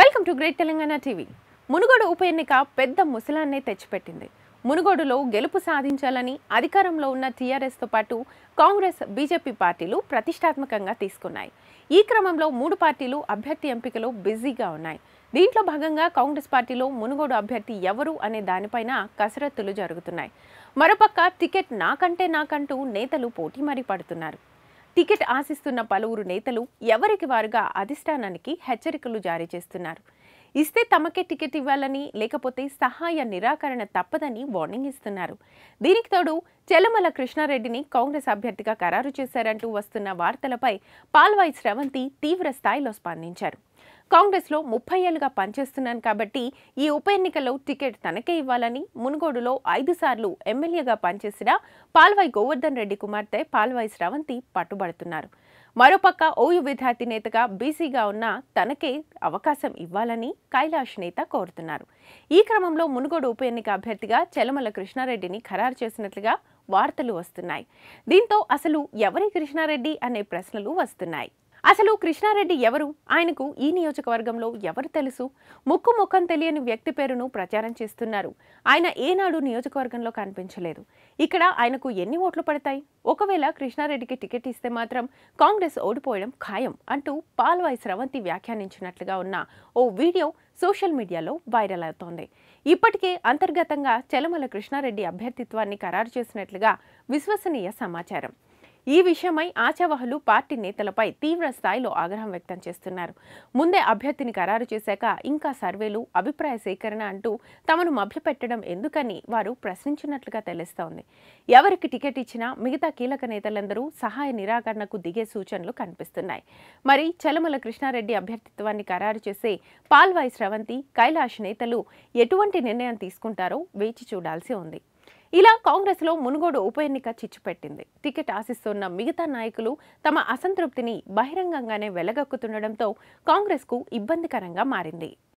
welcome to great Telangana TV Munugode ఉప ఎన్నిక పెద్ద ముసలాన్నే తెచ్చిపెట్టింది మునుగోడులో గెలుపు సాధించాలని అధికారంలో ఉన్న టీఆర్ఎస్తో పాటు కాంగ్రెస్ బీజేపీ పార్టీలు ప్రతిష్టాత్మకంగా తీసుకున్నాయి ఈ క్రమంలో మూడు పార్టీలు అభ్యర్థి ఎంపికలో బిజీగా ఉన్నాయి దీంట్లో భాగంగా కాంగ్రెస్ పార్టీలో మునుగోడు అభ్యర్థి ఎవరు అనే దానిపైన కసరత్తులు జరుగుతున్నాయి మరోపక్క టికెట్ నాకంటే నాకంటూ నేతలు పోటీ మరీ పడుతున్నారు టికెట్ ఆశిస్తున్న పలువురు నేతలు ఎవరికి వారుగా అధిష్టానానికి హెచ్చరికలు జారీ చేస్తున్నారు ఇస్తే తమకే టికెట్ ఇవ్వాలని లేకపోతే సహాయ నిరాకరణ తప్పదని వార్నింగ్ ఇస్తున్నారు దీనికి తోడు చెలమల కృష్ణారెడ్డిని కాంగ్రెస్ అభ్యర్థిగా ఖరారు చేశారంటూ వస్తున్న వార్తలపై పాల్వాయి స్రవంతి తీవ్ర స్థాయిలో స్పందించారు కాంగ్రెస్లో ముప్పై ఏళ్ళుగా పనిచేస్తున్నాను కాబట్టి ఈ ఉప ఎన్నికలో టికెట్ తనకే ఇవ్వాలని మునుగోడులో ఐదు సార్లు ఎమ్మెల్యేగా పనిచేసిన పాల్వాయి గోవర్ధన్ రెడ్డి కుమార్తె పాల్వాయి శ్రవంతి పట్టుబడుతున్నారు మరోపక్క ఓయు విద్యార్థి నేతగా బీసీగా ఉన్న తనకే అవకాశం ఇవ్వాలని కైలాష్ నేత కోరుతున్నారు ఈ క్రమంలో మునుగోడు ఉప ఎన్నిక అభ్యర్థిగా చెలమల కృష్ణారెడ్డిని ఖరారు చేసినట్లుగా వార్తలు వస్తున్నాయి దీంతో అసలు ఎవరి కృష్ణారెడ్డి అనే ప్రశ్నలు వస్తున్నాయి అసలు కృష్ణారెడ్డి ఎవరు ఆయనకు ఈ నియోజకవర్గంలో ఎవరు తెలుసు ముక్కు ముఖం తెలియని వ్యక్తి పేరును ప్రచారం చేస్తున్నారు ఆయన ఏనాడు నియోజకవర్గంలో కనిపించలేదు ఇక్కడ ఆయనకు ఎన్ని ఓట్లు పడతాయి ఒకవేళ కృష్ణారెడ్డికి టికెట్ ఇస్తే మాత్రం కాంగ్రెస్ ఓడిపోవడం ఖాయం అంటూ పాల్వాయి స్రవంతి వ్యాఖ్యానించినట్లుగా ఉన్న ఓ వీడియో సోషల్ మీడియాలో వైరల్ అవుతోంది ఇప్పటికే అంతర్గతంగా చెలమల కృష్ణారెడ్డి అభ్యర్థిత్వాన్ని ఖరారు చేసినట్లుగా విశ్వసనీయ సమాచారం ఈ విషయమై ఆశావహులు పార్టీ నేతలపై తీవ్ర స్థాయిలో ఆగ్రహం వ్యక్తం చేస్తున్నారు ముందే అభ్యర్థిని ఖరారు చేశాక ఇంకా సర్వేలు అభిప్రాయ సేకరణ అంటూ తమను మభ్యపెట్టడం ఎందుకని వారు ప్రశ్నించినట్లుగా తెలుస్తోంది ఎవరికి టికెట్ ఇచ్చినా మిగతా కీలక నేతలందరూ సహాయ నిరాకరణకు దిగే సూచనలు కనిపిస్తున్నాయి మరి చలమల కృష్ణారెడ్డి అభ్యర్థిత్వాన్ని ఖరారు చేసే పాల్వాయి స్రవంతి కైలాష్ నేతలు ఎటువంటి నిర్ణయం తీసుకుంటారో వేచి చూడాల్సి ఉంది ఇలా కాంగ్రెస్లో మునుగోడు ఉప ఎన్నిక చిచ్చుపెట్టింది టికెట్ ఆశిస్తున్న మిగతా నాయకులు తమ అసంతృప్తిని బహిరంగంగానే వెలగక్కుతుండడంతో కు ఇబ్బందికరంగా మారింది